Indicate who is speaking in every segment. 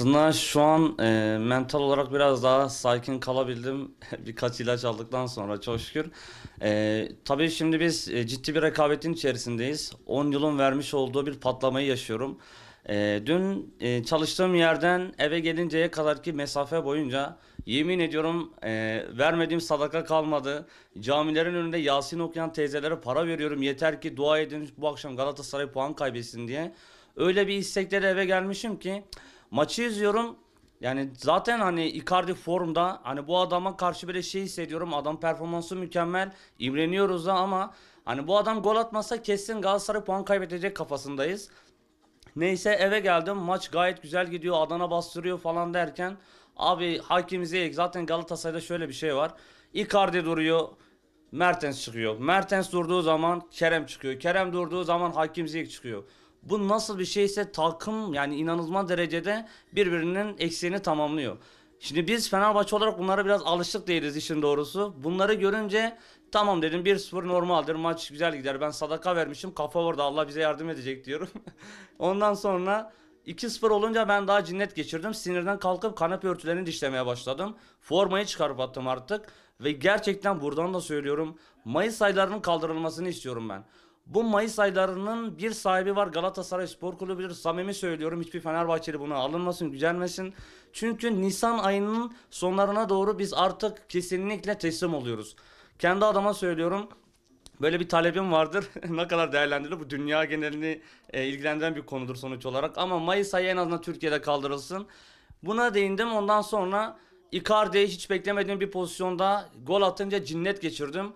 Speaker 1: Aslında şu an e, mental olarak biraz daha sakin kalabildim. Birkaç ilaç aldıktan sonra çok şükür. E, tabii şimdi biz e, ciddi bir rekabetin içerisindeyiz. 10 yılın vermiş olduğu bir patlamayı yaşıyorum. E, dün e, çalıştığım yerden eve gelinceye kadar ki mesafe boyunca yemin ediyorum e, vermediğim sadaka kalmadı. Camilerin önünde Yasin okuyan teyzelere para veriyorum. Yeter ki dua edin bu akşam Galatasaray puan kaybetsin diye. Öyle bir istekle eve gelmişim ki Maçı izliyorum. Yani zaten hani Icardi formda. Hani bu adama karşı böyle şey hissediyorum. Adam performansı mükemmel. İmreniyoruz da ama hani bu adam gol atmasa kesin Galatasaray puan kaybedecek kafasındayız. Neyse eve geldim. Maç gayet güzel gidiyor. Adana bastırıyor falan derken abi hakim Ziyech zaten Galatasaray'da şöyle bir şey var. Icardi duruyor. Mertens çıkıyor. Mertens durduğu zaman Kerem çıkıyor. Kerem durduğu zaman Hakim Ziyech çıkıyor. Bu nasıl bir şeyse takım yani inanılmaz derecede birbirinin eksiğini tamamlıyor. Şimdi biz Fenerbahçe olarak bunlara biraz alıştık değiliz işin doğrusu. Bunları görünce tamam dedim 1-0 normaldir maç güzel gider ben sadaka vermişim kafa orada Allah bize yardım edecek diyorum. Ondan sonra 2-0 olunca ben daha cinnet geçirdim. Sinirden kalkıp kanepe örtülerini dişlemeye başladım. Formayı çıkarıp attım artık. Ve gerçekten buradan da söylüyorum. Mayıs aylarının kaldırılmasını istiyorum ben. Bu Mayıs aylarının bir sahibi var Galatasaray Spor Kulübü'dür. Samimi söylüyorum hiçbir Fenerbahçeli buna alınmasın, gücenmesin. Çünkü Nisan ayının sonlarına doğru biz artık kesinlikle teslim oluyoruz. Kendi adama söylüyorum böyle bir talebim vardır. ne kadar değerlendirilir bu dünya genelini e, ilgilendiren bir konudur sonuç olarak. Ama Mayıs ayı en azından Türkiye'de kaldırılsın. Buna değindim ondan sonra Icardi'yi hiç beklemediğim bir pozisyonda gol atınca cinnet geçirdim.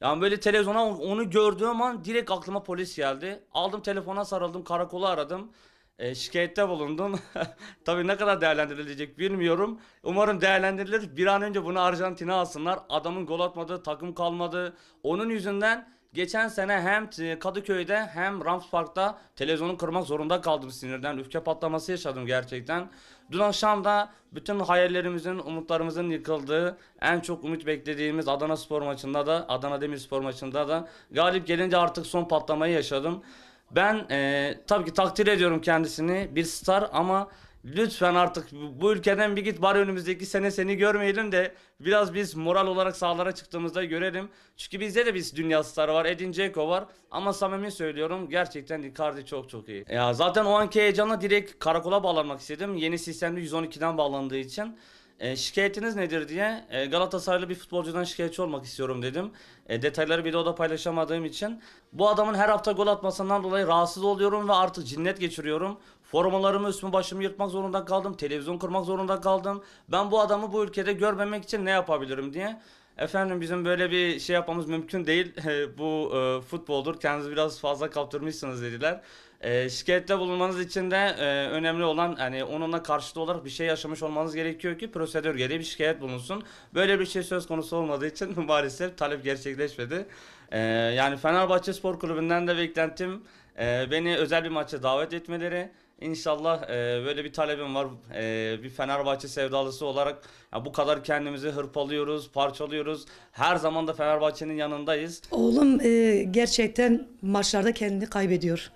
Speaker 1: Yani böyle televizyona onu gördüğüm an direkt aklıma polis geldi. Aldım telefona sarıldım, karakolu aradım. E, şikayette bulundum. Tabii ne kadar değerlendirilecek bilmiyorum. Umarım değerlendirilir. Bir an önce bunu Arjantin'e alsınlar. Adamın gol atmadı, takım kalmadı. Onun yüzünden Geçen sene hem e, Kadıköy'de hem Rams Park'ta televizyonu kırmak zorunda kaldım sinirden. Öfke patlaması yaşadım gerçekten. Dün akşam da bütün hayallerimizin, umutlarımızın yıkıldığı, en çok umut beklediğimiz Adana Spor maçında da, Adana Demirspor maçında da galip gelince artık son patlamayı yaşadım. Ben e, tabii ki takdir ediyorum kendisini bir star ama Lütfen artık bu ülkeden bir git bari önümüzdeki sene seni görmeyelim de biraz biz moral olarak sahalara çıktığımızda görelim. Çünkü bizde de biz dünya starı var, Edin Dzeko var ama samimi söylüyorum gerçekten Icardi çok çok iyi. Ya zaten o anki heyecanla direkt karakola bağlanmak istedim. Yeni sistemde 112'den bağlandığı için. E, şikayetiniz nedir diye e, Galatasaraylı bir futbolcudan şikayetçi olmak istiyorum dedim. E, detayları bir de oda paylaşamadığım için. Bu adamın her hafta gol atmasından dolayı rahatsız oluyorum ve artık cinnet geçiriyorum. Formalarımı üstümü başımı yırtmak zorunda kaldım. Televizyon kurmak zorunda kaldım. Ben bu adamı bu ülkede görmemek için ne yapabilirim diye. Efendim bizim böyle bir şey yapmamız mümkün değil. Ee, bu e, futboldur. Kendinizi biraz fazla kaptırmışsınız dediler. E, şikayette bulunmanız için de e, önemli olan hani onunla karşıtı olarak bir şey yaşamış olmanız gerekiyor ki prosedür gereği bir şikayet bulunsun. Böyle bir şey söz konusu olmadığı için maalesef talep gerçekleşmedi. E, yani Fenerbahçe Spor Kulübü'nden de beklentim e, beni özel bir maça davet etmeleri. İnşallah e, böyle bir talebim var. E, bir Fenerbahçe sevdalısı olarak ya bu kadar kendimizi hırpalıyoruz, parçalıyoruz. Her zaman da Fenerbahçe'nin yanındayız.
Speaker 2: Oğlum e, gerçekten maçlarda kendini kaybediyor.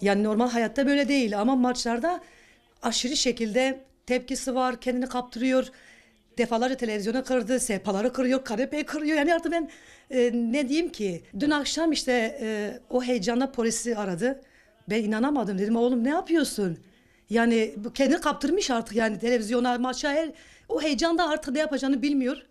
Speaker 2: Yani normal hayatta böyle değil ama maçlarda aşırı şekilde tepkisi var, kendini kaptırıyor. Defalarca televizyona kırdı, sehpaları kırıyor, kanepeyi kırıyor. Yani artık ben e, ne diyeyim ki? Dün akşam işte e, o heyecanla polisi aradı. Ben inanamadım dedim oğlum ne yapıyorsun? Yani bu kaptırmış artık yani televizyona, maça her, o heyecanda artık ne yapacağını bilmiyor.